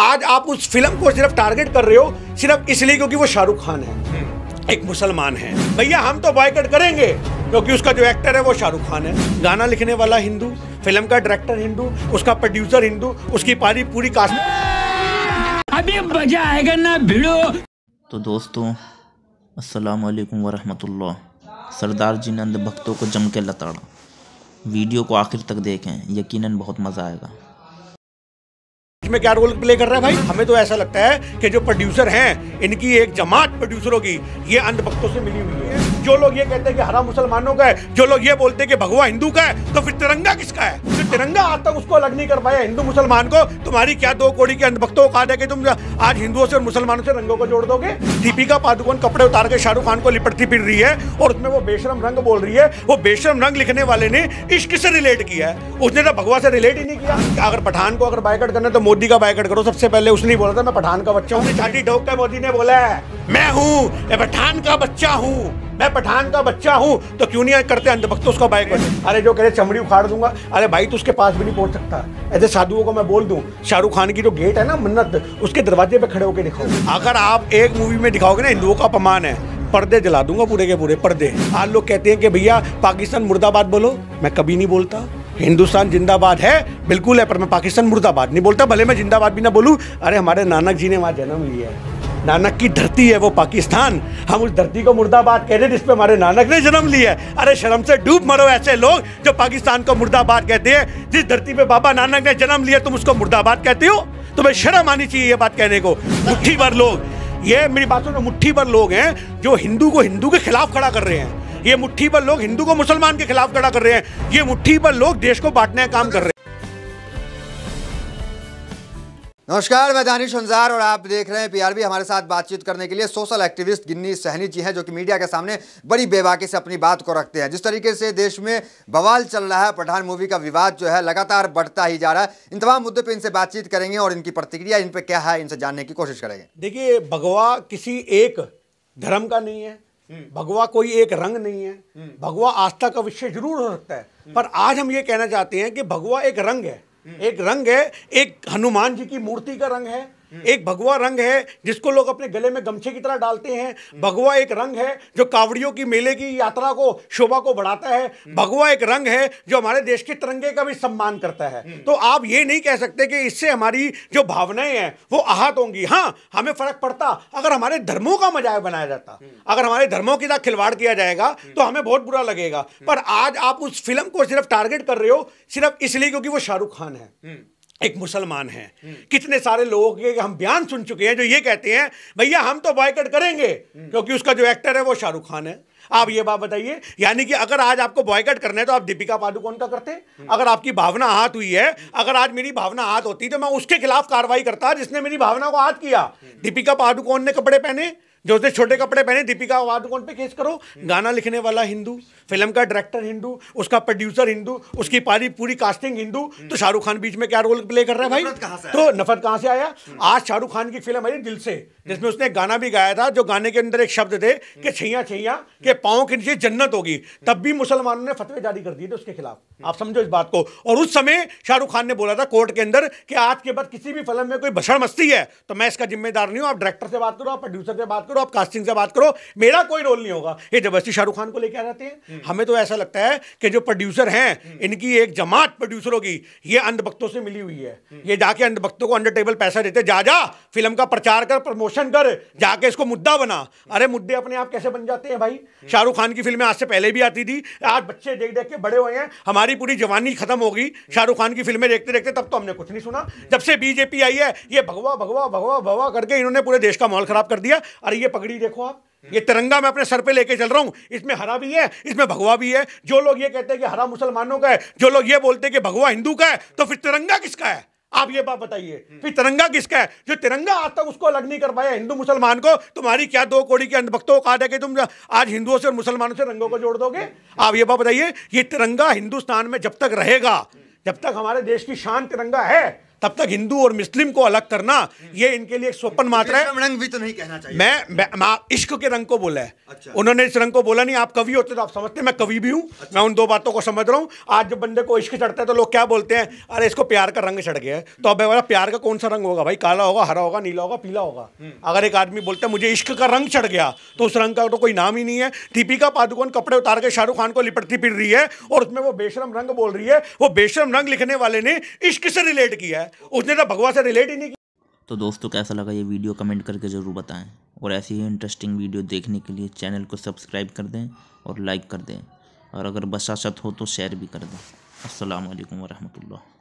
आज आप उस फिल्म को सिर्फ टारगेट कर रहे हो सिर्फ इसलिए क्योंकि वो शाहरुख खान है हम्म। एक मुसलमान है भैया हम तो बॉयकट करेंगे क्योंकि उसका जो एक्टर है वो शाहरुख खान है गाना लिखने वाला हिंदू फिल्म का डायरेक्टर हिंदू उसका प्रोड्यूसर हिंदू उसकी पारी पूरी कास्ट अभी मजा आएगा ना भिड़ो तो दोस्तों अस्सलाम वालेकुम वरहमतुल्लाह सरदार जी ने अंधभक्तों को जम के लताड़ा वीडियो को आखिर तक देखें यकीनन बहुत मज़ा आएगा में क्या रोल प्ले कर रहा है भाई हमें तो ऐसा लगता है कि जो प्रोड्यूसर हैं इनकी एक जमात प्रोड्यूसरों की ये अंधभक्तों से मिली हुई है जो लोग ये कहते हैं कि हरा मुसलमानों का है जो लोग ये बोलते हैं कि भगवा हिंदू का है तो फिर तिरंगा किसका है जो तिरंगा आज तक उसको अलग नहीं कर पाया हिंदू मुसलमान को तुम्हारी क्या दो कोड़ी के अंधभक्तों को कहा कि तुम आज हिंदुओं से और मुसलमानों से रंगों को जोड़ दोगे दीपिका पादुकोण कपड़े उतार के शाहरुख खान को लिपटती फिर रही है और उसमें वो बेशरम रंग बोल रही है वो बेशरम रंग लिखने वाले ने इश्क से रिलेट किया है उसने तो भगवा से रिलेट ही नहीं किया अगर पठान को अगर बायकट करना तो मोदी मोदी का बायकट करो सबसे पहले उसने बोला था मैं पठान का बच्चा हूँ छाटी ठोक कर मोदी ने बोला है मैं हूँ मैं पठान का बच्चा हूँ मैं पठान का बच्चा हूँ तो क्यों नहीं करते अंधभक्त उसका बायकट अरे जो कह रहे चमड़ी उखाड़ दूंगा अरे भाई तो उसके पास भी नहीं पहुंच सकता ऐसे साधुओं को मैं बोल दूँ शाहरुख खान की जो गेट है ना मन्नत उसके दरवाजे पे खड़े होकर दिखाओ अगर आप एक मूवी में दिखाओगे ना हिंदुओं का अपमान है पर्दे जला दूंगा पूरे के पूरे पर्दे आज लोग कहते हैं कि भैया पाकिस्तान मुर्दाबाद बोलो मैं कभी नहीं बोलता हिंदुस्तान जिंदाबाद है बिल्कुल है पर मैं पाकिस्तान मुर्दाबाद नहीं बोलता भले मैं जिंदाबाद भी ना बोलूँ अरे हमारे नानक जी ने वहाँ जन्म लिया है नानक की धरती है वो पाकिस्तान हम उस धरती को मुर्दाबाद कह रहे जिस पे हमारे नानक ने जन्म लिया है अरे शर्म से डूब मरो ऐसे लोग जो पाकिस्तान को मुर्दाबाद कहते हैं जिस धरती पे बाबा नानक ने जन्म लिया तुम उसको मुर्दाबाद कहते हो तुम्हें शर्म आनी चाहिए ये बात कहने को मुठ्ठी भर लोग ये मेरी बात सुनो मुठ्ठी भर लोग हैं जो हिंदू को हिंदू के खिलाफ खड़ा कर रहे हैं ये मुट्ठी पर लोग हिंदू को मुसलमान के खिलाफ खड़ा कर रहे हैं ये मुट्ठी पर लोग देश को बांटने का काम कर रहे हैं नमस्कार मैं दानिश अंजार और आप देख रहे हैं पीआरबी हमारे साथ बातचीत करने के लिए सोशल एक्टिविस्ट गिन्नी सहनी जी हैं जो कि मीडिया के सामने बड़ी बेबाकी से अपनी बात को रखते हैं जिस तरीके से देश में बवाल चल रहा है पठान मूवी का विवाद जो है लगातार बढ़ता ही जा रहा है इन तमाम मुद्दे पर इनसे बातचीत करेंगे और इनकी प्रतिक्रिया इन पर क्या है इनसे जानने की कोशिश करेंगे देखिए भगवा किसी एक धर्म का नहीं है हम्म। भगवा कोई एक रंग नहीं है हम्म। भगवा आस्था का विषय जरूर हो सकता है हम्म। पर आज हम ये कहना चाहते हैं कि भगवा एक रंग है एक रंग है एक हनुमान जी की मूर्ति का रंग है हम्म। एक भगवा रंग है जिसको लोग अपने गले में गमछे की तरह डालते हैं हम्म। भगवा एक रंग है जो कावड़ियों की मेले की यात्रा को शोभा को बढ़ाता है हम्म। भगवा एक रंग है जो हमारे देश के तिरंगे का भी सम्मान करता है तो आप ये नहीं कह सकते कि इससे हमारी जो भावनाएं हैं वो आहत होंगी हाँ हमें फर्क पड़ता अगर हमारे धर्मों का मजाक बनाया जाता अगर हमारे धर्मों के साथ खिलवाड़ किया जाएगा तो हमें बहुत बुरा लगेगा पर आज आप उस फिल्म को सिर्फ टारगेट कर रहे हो सिर्फ इसलिए क्योंकि वो शाहरुख खान है एक मुसलमान है कितने सारे लोगों के हम बयान सुन चुके हैं जो ये कहते हैं भैया हम तो बॉयकट करेंगे क्योंकि उसका जो एक्टर है वो शाहरुख खान है आप ये बात बताइए यानी कि अगर आज आपको बॉयकट करना है तो आप दीपिका पादुकोण का करते अगर आपकी भावना हाथ हुई है अगर आज मेरी भावना हाथ होती तो मैं उसके खिलाफ कार्रवाई करता जिसने मेरी भावना को हाथ किया दीपिका पादुकोण ने कपड़े पहने जो उसने छोटे कपड़े पहने दीपिका पादुकोण पे केस करो गाना लिखने वाला हिंदू फिल्म का डायरेक्टर हिंदू उसका प्रोड्यूसर हिंदू उसकी पारी पूरी कास्टिंग हिंदू तो शाहरुख खान बीच में क्या रोल प्ले कर रहा है भाई नफरत तो नफरत कहाँ से आया आज शाहरुख खान की फिल्म आई दिल से जिसमें उसने गाना भी गाया था जो गाने के अंदर एक शब्द थे कि छैया छैया के पाओं के नीचे जन्नत होगी तब भी मुसलमानों ने फतवे जारी कर दिए थे उसके खिलाफ आप समझो इस बात को और उस समय शाहरुख खान ने बोला था कोर्ट के अंदर कि आज के बाद किसी भी फिल्म में कोई भसड़ मस्ती है तो मैं इसका जिम्मेदार नहीं हूँ आप डायरेक्टर से बात करो आप प्रोड्यूसर से बात करो आप कास्टिंग से बात करो मेरा कोई रोल नहीं होगा ये जबरदस्ती शाहरुख खान को लेके आ जाते हैं हम्म। हमें तो ऐसा लगता है कि जो प्रोड्यूसर हैं हम्म। इनकी एक जमात प्रोड्यूसरों की ये अंधभक्तों से मिली हुई है हम्म। ये जाके अंधभक्तों को अंडर टेबल पैसा देते जा जा फिल्म का प्रचार कर प्रमोशन कर जाके इसको मुद्दा बना अरे मुद्दे अपने आप कैसे बन जाते हैं भाई शाहरुख खान की फिल्में आज से पहले भी आती थी आज बच्चे देख देख के बड़े हुए हैं हमारी पूरी जवानी खत्म होगी शाहरुख खान की फिल्में देखते देखते तब तो हमने कुछ नहीं सुना जब से बीजेपी आई है ये भगवा भगवा भगवा भगवा करके इन्होंने पूरे देश का माहौल खराब कर दिया अरे ये पगड़ी देखो आप ये तिरंगा मैं अपने सर पे लेके चल रहा हूँ इसमें हरा भी है इसमें भगवा भी है जो लोग ये कहते हैं कि हरा मुसलमानों का है जो लोग ये बोलते हैं कि भगवा हिंदू का है तो फिर तिरंगा किसका है आप ये बात बताइए फिर तिरंगा किसका है जो तिरंगा आज तक उसको अलग नहीं कर पाया हिंदू मुसलमान को तुम्हारी क्या दो कोड़ी के अंधभक्तों को कहा कि तुम आज हिंदुओं से और मुसलमानों से रंगों को जोड़ दोगे आप ये बात बताइए ये तिरंगा हिंदुस्तान में जब तक रहेगा जब तक हमारे देश की शान तिरंगा है तब तक हिंदू और मुस्लिम को अलग करना ये इनके लिए एक स्वप्न मात्रा है रंग भी तो नहीं कहना चाहिए मैं, मैं, मैं इश्क के रंग को बोला है अच्छा। उन्होंने इस रंग को बोला नहीं आप कवि होते तो आप समझते मैं कवि भी हूँ अच्छा। मैं उन दो बातों को समझ रहा हूँ आज जब बंदे को इश्क चढ़ता है तो लोग क्या बोलते हैं अरे इसको प्यार का रंग चढ़ गया है तो अब बोला प्यार का कौन सा रंग होगा भाई काला होगा हरा होगा नीला होगा पीला होगा हम्म। अगर एक आदमी बोलता है मुझे इश्क का रंग चढ़ गया तो उस रंग का तो कोई नाम ही नहीं है दीपिका पादुकोन कपड़े उतार के शाहरुख खान को लिपटती फिर रही है और उसमें वो बेशरम रंग बोल रही है वो बेशरम रंग लिखने वाले ने इश्क से रिलेट किया है उसने तो भगवान से रिलेट ही नहीं किया तो दोस्तों कैसा लगा ये वीडियो कमेंट करके ज़रूर बताएं और ऐसी ही इंटरेस्टिंग वीडियो देखने के लिए चैनल को सब्सक्राइब कर दें और लाइक कर दें और अगर बसाशत हो तो शेयर भी कर दें असलकम वरहमल